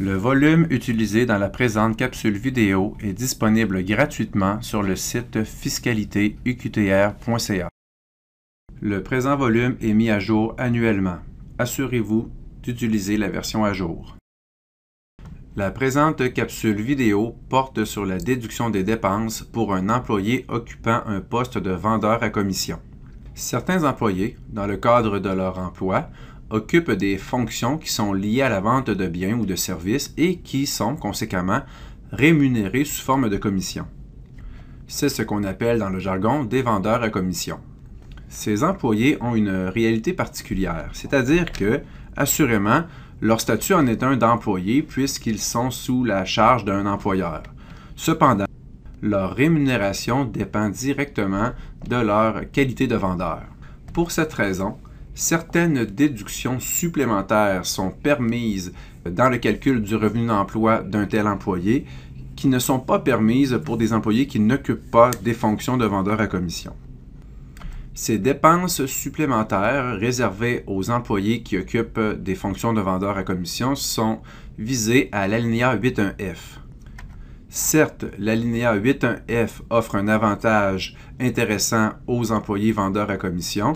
Le volume utilisé dans la présente capsule vidéo est disponible gratuitement sur le site fiscalite-uqtr.ca. Le présent volume est mis à jour annuellement. Assurez-vous d'utiliser la version à jour. La présente capsule vidéo porte sur la déduction des dépenses pour un employé occupant un poste de vendeur à commission. Certains employés, dans le cadre de leur emploi, occupent des fonctions qui sont liées à la vente de biens ou de services et qui sont conséquemment rémunérés sous forme de commission. C'est ce qu'on appelle dans le jargon des vendeurs à commission. Ces employés ont une réalité particulière, c'est-à-dire que, assurément, leur statut en est un d'employé puisqu'ils sont sous la charge d'un employeur. Cependant, leur rémunération dépend directement de leur qualité de vendeur. Pour cette raison, certaines déductions supplémentaires sont permises dans le calcul du revenu d'emploi d'un tel employé qui ne sont pas permises pour des employés qui n'occupent pas des fonctions de vendeur à commission. Ces dépenses supplémentaires réservées aux employés qui occupent des fonctions de vendeur à commission sont visées à l'alinéa 8.1f. Certes, l'alinéa 8.1f offre un avantage intéressant aux employés vendeurs à commission,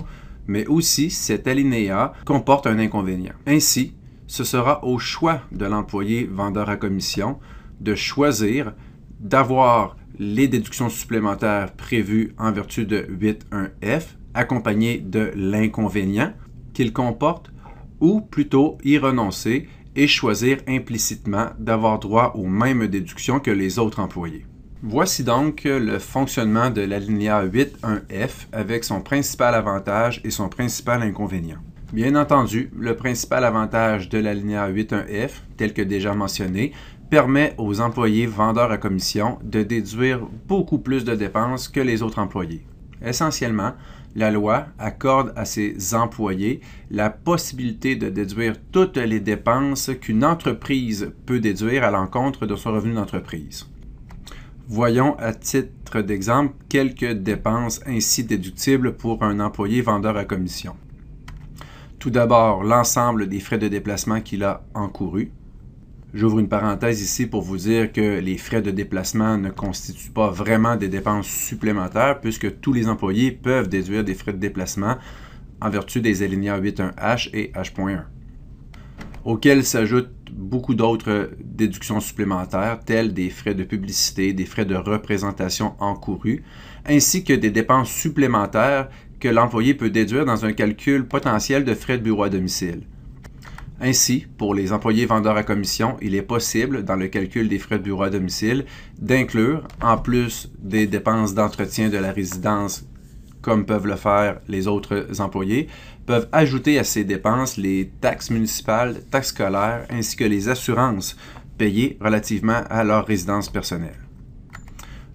mais aussi cet alinéa comporte un inconvénient. Ainsi, ce sera au choix de l'employé vendeur à commission de choisir d'avoir les déductions supplémentaires prévues en vertu de 8.1F, accompagnées de l'inconvénient qu'il comporte, ou plutôt y renoncer et choisir implicitement d'avoir droit aux mêmes déductions que les autres employés. Voici donc le fonctionnement de l'alinéa 8.1f avec son principal avantage et son principal inconvénient. Bien entendu, le principal avantage de l'alinéa 8.1f, tel que déjà mentionné, permet aux employés vendeurs à commission de déduire beaucoup plus de dépenses que les autres employés. Essentiellement, la loi accorde à ses employés la possibilité de déduire toutes les dépenses qu'une entreprise peut déduire à l'encontre de son revenu d'entreprise. Voyons à titre d'exemple quelques dépenses ainsi déductibles pour un employé vendeur à commission. Tout d'abord, l'ensemble des frais de déplacement qu'il a encourus. J'ouvre une parenthèse ici pour vous dire que les frais de déplacement ne constituent pas vraiment des dépenses supplémentaires puisque tous les employés peuvent déduire des frais de déplacement en vertu des alinéas 8.1H et H.1, auxquels s'ajoutent beaucoup d'autres déductions supplémentaires, telles des frais de publicité, des frais de représentation encourus, ainsi que des dépenses supplémentaires que l'employé peut déduire dans un calcul potentiel de frais de bureau à domicile. Ainsi, pour les employés vendeurs à commission, il est possible, dans le calcul des frais de bureau à domicile, d'inclure, en plus des dépenses d'entretien de la résidence comme peuvent le faire les autres employés, peuvent ajouter à ces dépenses les taxes municipales, taxes scolaires, ainsi que les assurances payées relativement à leur résidence personnelle.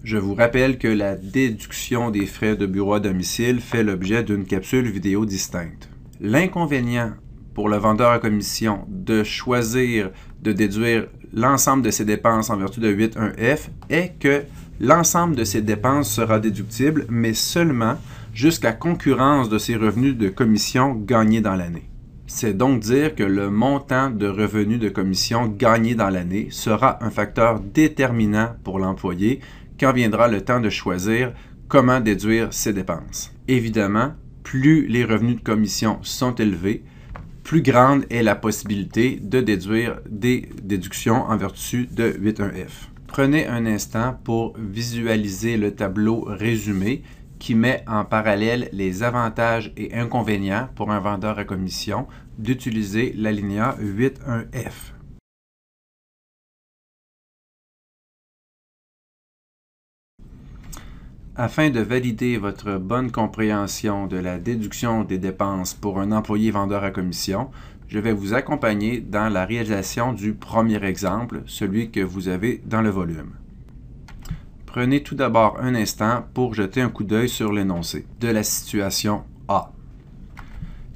Je vous rappelle que la déduction des frais de bureau à domicile fait l'objet d'une capsule vidéo distincte. L'inconvénient pour le vendeur à commission de choisir de déduire l'ensemble de ses dépenses en vertu de 8.1F est que l'ensemble de ces dépenses sera déductible, mais seulement jusqu'à concurrence de ses revenus de commission gagnés dans l'année. C'est donc dire que le montant de revenus de commission gagnés dans l'année sera un facteur déterminant pour l'employé quand viendra le temps de choisir comment déduire ses dépenses. Évidemment, plus les revenus de commission sont élevés, plus grande est la possibilité de déduire des déductions en vertu de 8.1F. Prenez un instant pour visualiser le tableau résumé qui met en parallèle les avantages et inconvénients pour un vendeur à commission d'utiliser l'alinéa 8.1F. Afin de valider votre bonne compréhension de la déduction des dépenses pour un employé vendeur à commission, je vais vous accompagner dans la réalisation du premier exemple, celui que vous avez dans le volume. Prenez tout d'abord un instant pour jeter un coup d'œil sur l'énoncé de la situation A.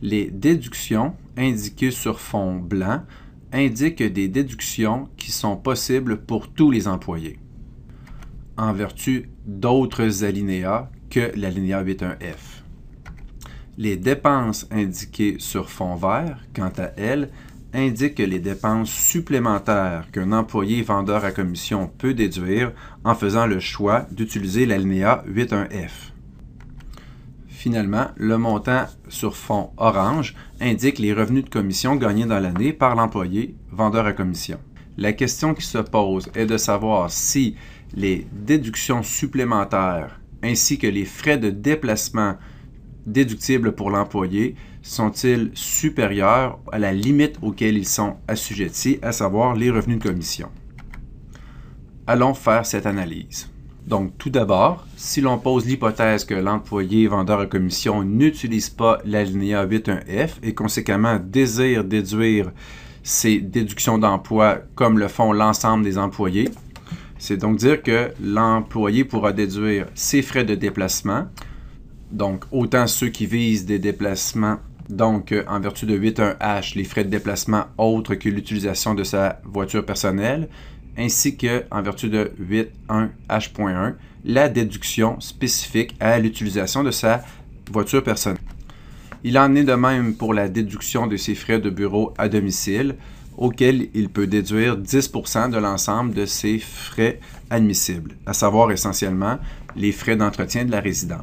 Les déductions indiquées sur fond blanc indiquent des déductions qui sont possibles pour tous les employés, en vertu d'autres alinéas que l'alinéa 81F. Les dépenses indiquées sur fond vert, quant à elles, indiquent les dépenses supplémentaires qu'un employé vendeur à commission peut déduire en faisant le choix d'utiliser l'alinéa 81F. Finalement, le montant sur fond orange indique les revenus de commission gagnés dans l'année par l'employé vendeur à commission. La question qui se pose est de savoir si les déductions supplémentaires ainsi que les frais de déplacement déductibles pour l'employé sont-ils supérieurs à la limite auquel ils sont assujettis, à savoir les revenus de commission? Allons faire cette analyse. Donc tout d'abord, si l'on pose l'hypothèse que l'employé vendeur à commission n'utilise pas l'alinéa 8.1F et conséquemment désire déduire ses déductions d'emploi comme le font l'ensemble des employés. C'est donc dire que l'employé pourra déduire ses frais de déplacement, donc, autant ceux qui visent des déplacements, donc euh, en vertu de 8.1H, les frais de déplacement autres que l'utilisation de sa voiture personnelle, ainsi que en vertu de 8.1H.1, la déduction spécifique à l'utilisation de sa voiture personnelle. Il en est de même pour la déduction de ses frais de bureau à domicile, auxquels il peut déduire 10 de l'ensemble de ses frais admissibles, à savoir essentiellement les frais d'entretien de la résidence.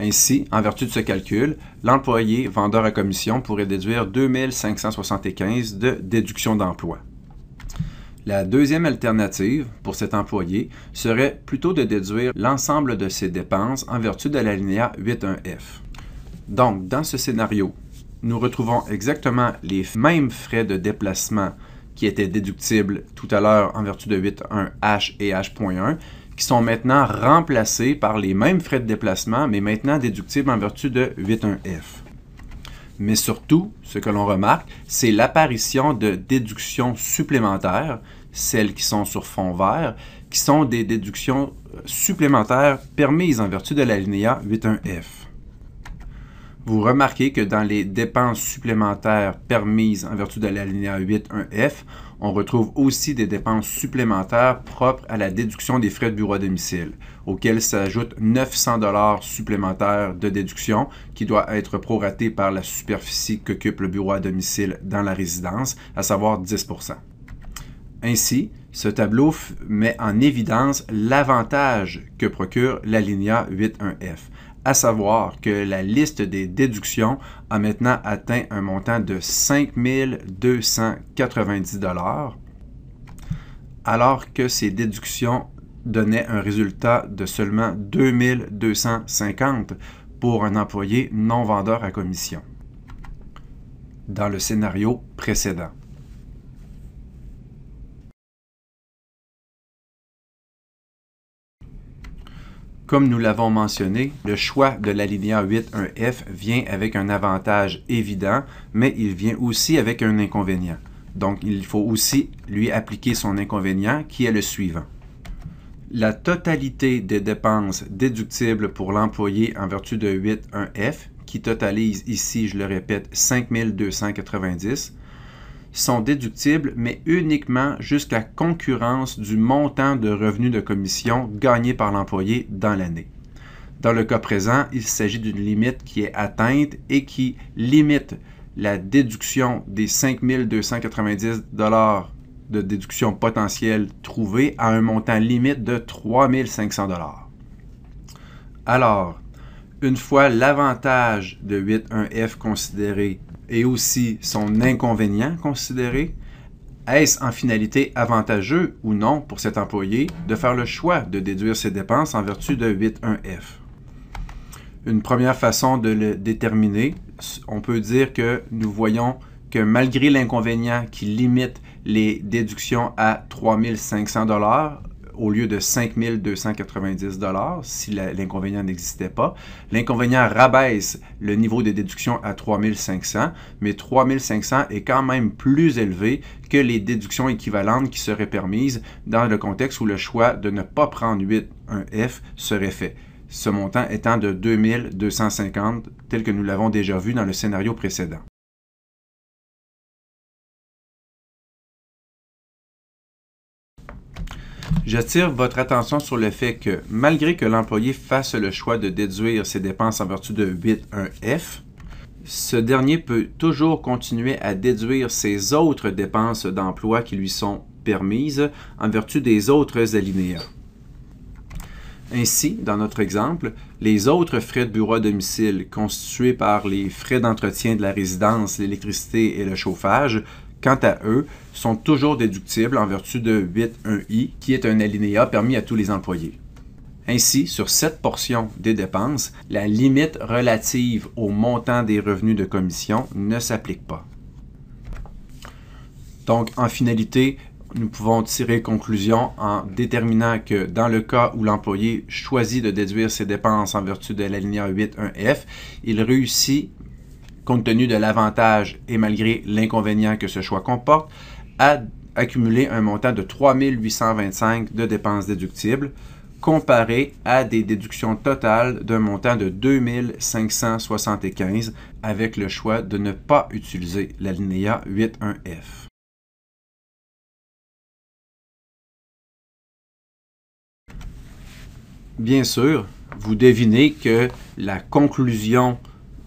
Ainsi, en vertu de ce calcul, l'employé vendeur à commission pourrait déduire 2575 de déduction d'emploi. La deuxième alternative pour cet employé serait plutôt de déduire l'ensemble de ses dépenses en vertu de l'alinéa 8.1f. Donc, dans ce scénario, nous retrouvons exactement les mêmes frais de déplacement qui étaient déductibles tout à l'heure en vertu de 8.1h et h.1, qui sont maintenant remplacés par les mêmes frais de déplacement, mais maintenant déductibles en vertu de 8.1F. Mais surtout, ce que l'on remarque, c'est l'apparition de déductions supplémentaires, celles qui sont sur fond vert, qui sont des déductions supplémentaires permises en vertu de l'alinéa 8.1F vous remarquez que dans les dépenses supplémentaires permises en vertu de l'alinéa 8.1f, on retrouve aussi des dépenses supplémentaires propres à la déduction des frais de bureau à domicile, auxquels s'ajoutent 900 dollars supplémentaires de déduction qui doit être proraté par la superficie qu'occupe le bureau à domicile dans la résidence, à savoir 10 Ainsi, ce tableau met en évidence l'avantage que procure l'alinéa 8.1f à savoir que la liste des déductions a maintenant atteint un montant de 5290 dollars, alors que ces déductions donnaient un résultat de seulement 2250 pour un employé non vendeur à commission dans le scénario précédent. Comme nous l'avons mentionné, le choix de l'alinéa 8.1f vient avec un avantage évident, mais il vient aussi avec un inconvénient. Donc, il faut aussi lui appliquer son inconvénient qui est le suivant. La totalité des dépenses déductibles pour l'employé en vertu de 8.1f, qui totalise ici, je le répète, 5290, sont déductibles, mais uniquement jusqu'à concurrence du montant de revenus de commission gagné par l'employé dans l'année. Dans le cas présent, il s'agit d'une limite qui est atteinte et qui limite la déduction des 5290 290 de déduction potentielle trouvée à un montant limite de 3500 500 Alors, une fois l'avantage de 8.1F considéré et aussi son inconvénient considéré? Est-ce en finalité avantageux ou non pour cet employé de faire le choix de déduire ses dépenses en vertu de 8.1F? Une première façon de le déterminer, on peut dire que nous voyons que malgré l'inconvénient qui limite les déductions à 3500 au lieu de 5290 si l'inconvénient n'existait pas. L'inconvénient rabaisse le niveau de déduction à 3500, mais 3500 est quand même plus élevé que les déductions équivalentes qui seraient permises dans le contexte où le choix de ne pas prendre 8 un F serait fait. Ce montant étant de 2250 tel que nous l'avons déjà vu dans le scénario précédent. J'attire votre attention sur le fait que, malgré que l'employé fasse le choix de déduire ses dépenses en vertu de 8.1F, ce dernier peut toujours continuer à déduire ses autres dépenses d'emploi qui lui sont permises en vertu des autres alinéas. Ainsi, dans notre exemple, les autres frais de bureau à domicile constitués par les frais d'entretien de la résidence, l'électricité et le chauffage quant à eux, sont toujours déductibles en vertu de 8.1i, qui est un alinéa permis à tous les employés. Ainsi, sur cette portion des dépenses, la limite relative au montant des revenus de commission ne s'applique pas. Donc, en finalité, nous pouvons tirer conclusion en déterminant que dans le cas où l'employé choisit de déduire ses dépenses en vertu de l'alinéa 8.1f, il réussit compte tenu de l'avantage et malgré l'inconvénient que ce choix comporte, a accumulé un montant de 3 825 de dépenses déductibles, comparé à des déductions totales d'un montant de 575 avec le choix de ne pas utiliser l'alinéa 81F. Bien sûr, vous devinez que la conclusion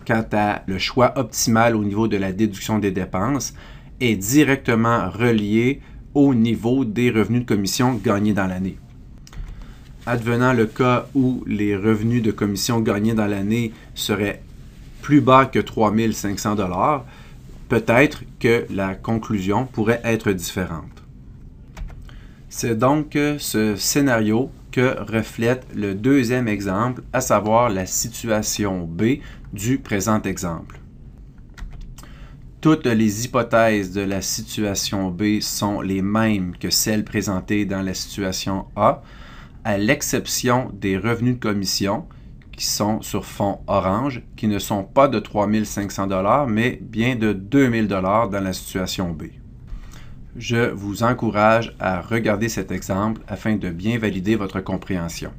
quant à le choix optimal au niveau de la déduction des dépenses est directement relié au niveau des revenus de commission gagnés dans l'année. Advenant le cas où les revenus de commission gagnés dans l'année seraient plus bas que 3500 dollars, peut-être que la conclusion pourrait être différente. C'est donc euh, ce scénario que reflète le deuxième exemple, à savoir la situation B du présent exemple. Toutes les hypothèses de la situation B sont les mêmes que celles présentées dans la situation A, à l'exception des revenus de commission qui sont sur fond orange, qui ne sont pas de 3500 mais bien de 2000 dans la situation B. Je vous encourage à regarder cet exemple afin de bien valider votre compréhension.